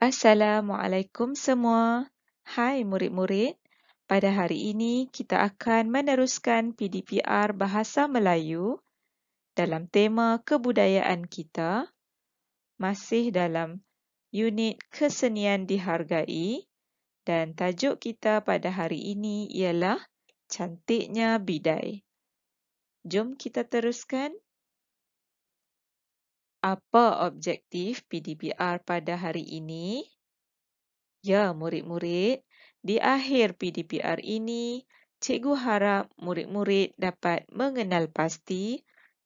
Assalamualaikum semua. Hai murid-murid. Pada hari ini, kita akan meneruskan PDPR Bahasa Melayu dalam tema kebudayaan kita, masih dalam unit kesenian dihargai dan tajuk kita pada hari ini ialah Cantiknya Bidai. Jom kita teruskan apa objektif PDPR pada hari ini? Ya, murid-murid, di akhir PDPR ini, cikgu harap murid-murid dapat mengenal pasti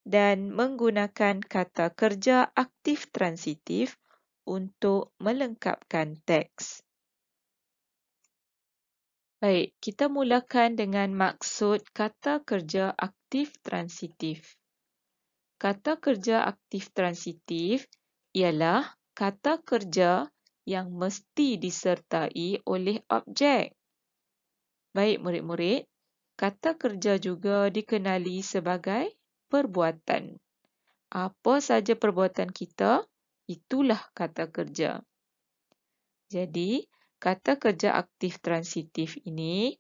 dan menggunakan kata kerja aktif transitif untuk melengkapkan teks. Baik, kita mulakan dengan maksud kata kerja aktif transitif kata kerja aktif transitif ialah kata kerja yang mesti disertai oleh objek. Baik murid-murid, kata kerja juga dikenali sebagai perbuatan. Apa saja perbuatan kita, itulah kata kerja. Jadi, kata kerja aktif transitif ini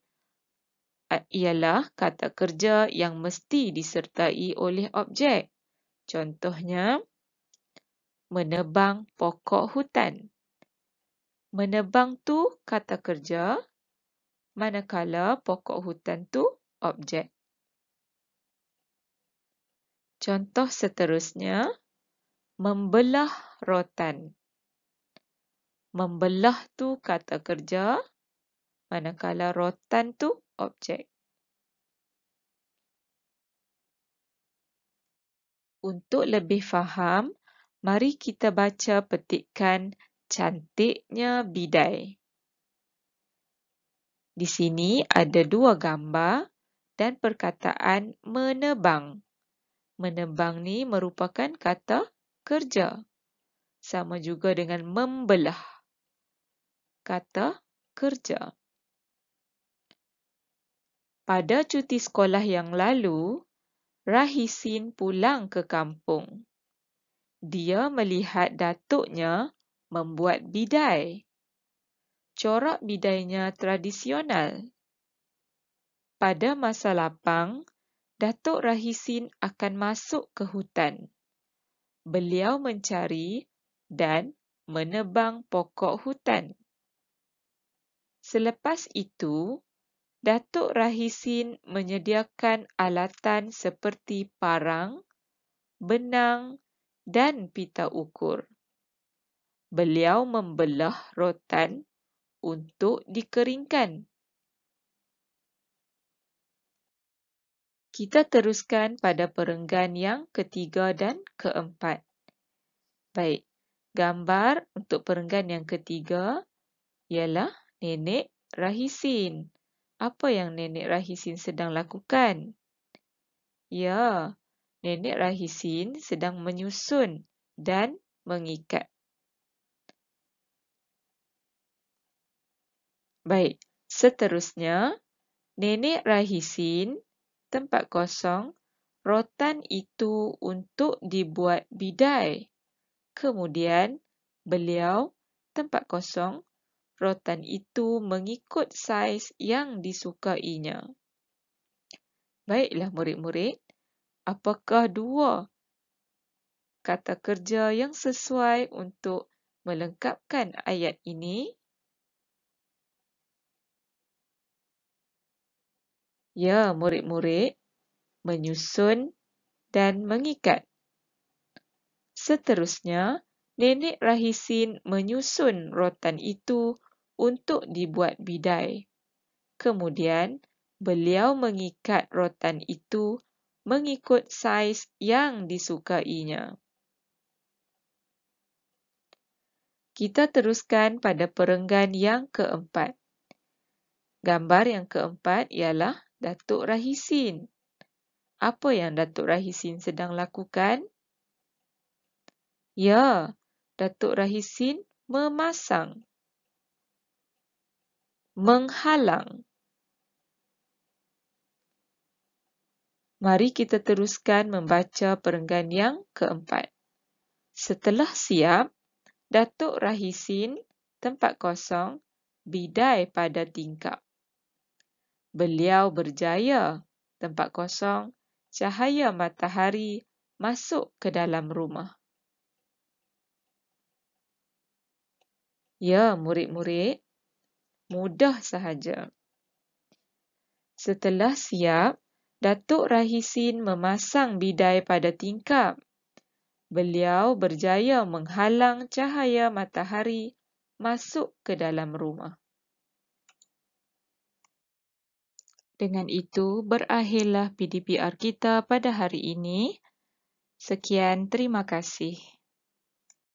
eh, ialah kata kerja yang mesti disertai oleh objek. Contohnya, menebang pokok hutan. Menebang tu kata kerja, manakala pokok hutan tu objek. Contoh seterusnya, membelah rotan. Membelah tu kata kerja, manakala rotan tu objek. Untuk lebih faham, mari kita baca petikan cantiknya bidai. Di sini ada dua gambar dan perkataan menebang. Menebang ni merupakan kata kerja. Sama juga dengan membelah. Kata kerja. Pada cuti sekolah yang lalu, Rahisin pulang ke kampung. Dia melihat datuknya membuat bidai. Corak bidainya tradisional. Pada masa lapang, Datuk Rahisin akan masuk ke hutan. Beliau mencari dan menebang pokok hutan. Selepas itu, Datuk Rahisin menyediakan alatan seperti parang, benang dan pita ukur. Beliau membelah rotan untuk dikeringkan. Kita teruskan pada perenggan yang ketiga dan keempat. Baik, gambar untuk perenggan yang ketiga ialah Nenek Rahisin apa yang Nenek Rahisin sedang lakukan? Ya, Nenek Rahisin sedang menyusun dan mengikat. Baik, seterusnya, Nenek Rahisin, tempat kosong, rotan itu untuk dibuat bidai. Kemudian, beliau, tempat kosong, rotan itu mengikut saiz yang disukainya. Baiklah murid-murid, apakah dua kata kerja yang sesuai untuk melengkapkan ayat ini? Ya, murid-murid, menyusun dan mengikat. Seterusnya, Nenek Rahisin menyusun rotan itu untuk dibuat bidai. Kemudian, beliau mengikat rotan itu mengikut saiz yang disukainya. Kita teruskan pada perenggan yang keempat. Gambar yang keempat ialah Datuk Rahisin. Apa yang Datuk Rahisin sedang lakukan? Ya, Datuk Rahisin memasang menghalang. Mari kita teruskan membaca perenggan yang keempat. Setelah siap, Datuk Rahisin tempat kosong bidai pada tingkap. Beliau berjaya tempat kosong cahaya matahari masuk ke dalam rumah. Ya, murid-murid, mudah sahaja. Setelah siap, Datuk Rahisin memasang bidai pada tingkap. Beliau berjaya menghalang cahaya matahari masuk ke dalam rumah. Dengan itu, berakhirlah PDPR kita pada hari ini. Sekian, terima kasih.